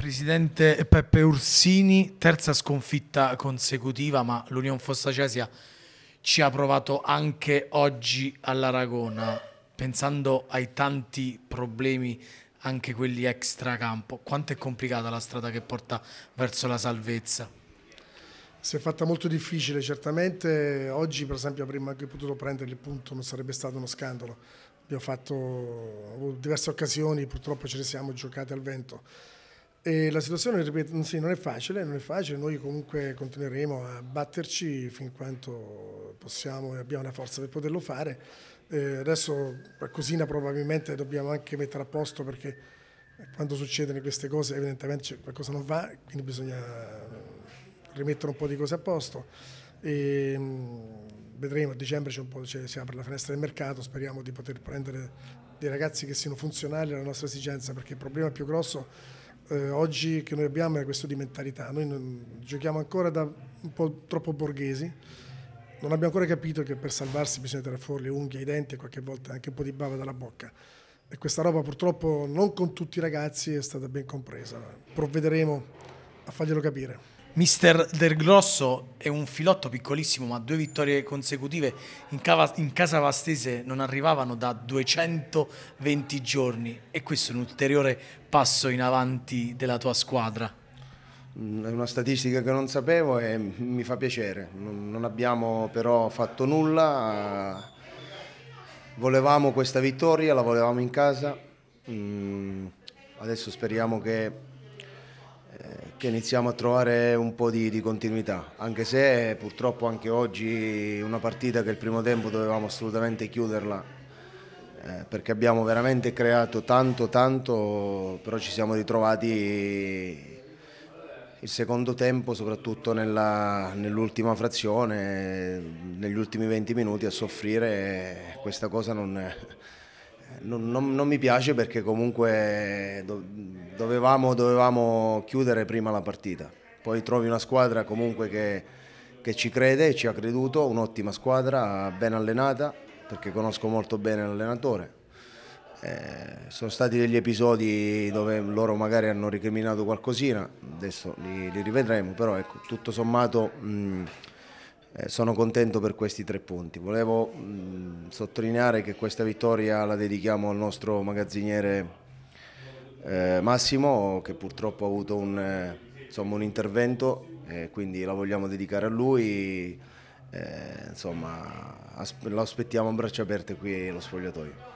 Presidente Peppe Ursini, terza sconfitta consecutiva, ma l'Unione Fossa Cesia ci ha provato anche oggi all'Aragona, pensando ai tanti problemi, anche quelli extracampo. Quanto è complicata la strada che porta verso la salvezza? Si è fatta molto difficile, certamente. Oggi, per esempio, avremmo anche potuto prendere il punto, non sarebbe stato uno scandalo. Abbiamo fatto diverse occasioni, purtroppo ce le siamo giocate al vento e la situazione, ripeto, sì, non è facile, non è facile, noi comunque continueremo a batterci fin quanto possiamo e abbiamo la forza per poterlo fare. Eh, adesso qualcosina probabilmente dobbiamo anche mettere a posto perché quando succedono queste cose evidentemente cioè, qualcosa non va, quindi bisogna rimettere un po' di cose a posto. E, ehm, vedremo a dicembre cioè, si apre la finestra del mercato, speriamo di poter prendere dei ragazzi che siano funzionali alla nostra esigenza perché il problema più grosso è eh, oggi che noi abbiamo è questo di mentalità. Noi non, giochiamo ancora da un po' troppo borghesi, non abbiamo ancora capito che per salvarsi bisogna tirare fuori le unghie, i denti e qualche volta anche un po' di bava dalla bocca. E questa roba purtroppo non con tutti i ragazzi è stata ben compresa. Provvederemo a farglielo capire. Mister Del Grosso è un filotto piccolissimo, ma due vittorie consecutive in, cava, in casa Vastese non arrivavano da 220 giorni e questo è un ulteriore passo in avanti della tua squadra. Mm, è una statistica che non sapevo e mi fa piacere, non abbiamo però fatto nulla, volevamo questa vittoria, la volevamo in casa, mm, adesso speriamo che che iniziamo a trovare un po' di, di, continuità, anche se purtroppo anche oggi una partita che il primo tempo dovevamo assolutamente chiuderla, eh, perché abbiamo veramente creato tanto, tanto, però ci siamo ritrovati il secondo tempo, soprattutto nell'ultima frazione, negli ultimi 20 minuti a soffrire, questa cosa non... È, non, non, non, mi piace perché comunque dovevamo, dovevamo, chiudere prima la partita. Poi trovi una squadra comunque che, che ci crede, ci ha creduto, un'ottima squadra, ben allenata, perché conosco molto bene l'allenatore. Eh, sono stati degli episodi dove loro magari hanno ricriminato qualcosina, adesso li, li rivedremo, però ecco, tutto sommato... Mh, eh, sono contento per questi tre punti. Volevo mh, sottolineare che questa vittoria la dedichiamo al nostro magazziniere eh, Massimo che purtroppo ha avuto un, eh, insomma, un intervento e quindi la vogliamo dedicare a lui. Eh, insomma, lo aspettiamo a braccia aperte qui allo sfogliatoio.